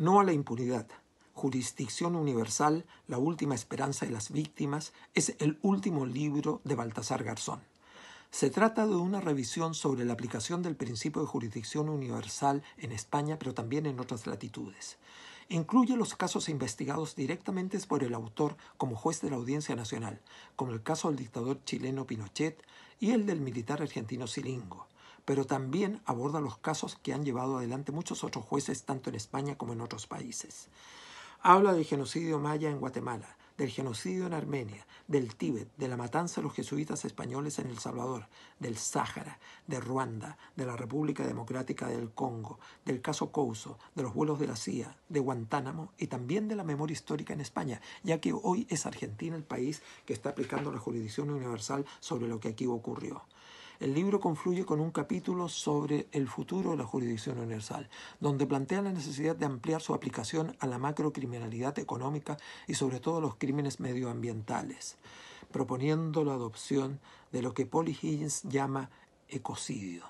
no a la impunidad. Jurisdicción Universal, la última esperanza de las víctimas, es el último libro de Baltasar Garzón. Se trata de una revisión sobre la aplicación del principio de jurisdicción universal en España, pero también en otras latitudes. Incluye los casos investigados directamente por el autor como juez de la Audiencia Nacional, como el caso del dictador chileno Pinochet y el del militar argentino Silingo, pero también aborda los casos que han llevado adelante muchos otros jueces tanto en España como en otros países. Habla del genocidio maya en Guatemala, del genocidio en Armenia, del Tíbet, de la matanza de los jesuitas españoles en El Salvador, del Sáhara, de Ruanda, de la República Democrática del Congo, del caso Couso, de los vuelos de la CIA, de Guantánamo y también de la memoria histórica en España, ya que hoy es Argentina el país que está aplicando la jurisdicción universal sobre lo que aquí ocurrió. El libro confluye con un capítulo sobre el futuro de la jurisdicción universal, donde plantea la necesidad de ampliar su aplicación a la macrocriminalidad económica y sobre todo a los crímenes medioambientales, proponiendo la adopción de lo que Polly Higgins llama ecocidio.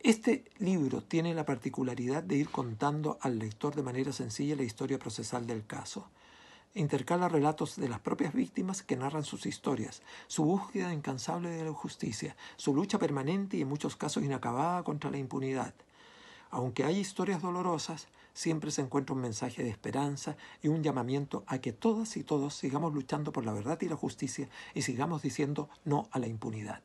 Este libro tiene la particularidad de ir contando al lector de manera sencilla la historia procesal del caso intercala relatos de las propias víctimas que narran sus historias, su búsqueda incansable de la justicia, su lucha permanente y en muchos casos inacabada contra la impunidad. Aunque hay historias dolorosas, siempre se encuentra un mensaje de esperanza y un llamamiento a que todas y todos sigamos luchando por la verdad y la justicia y sigamos diciendo no a la impunidad.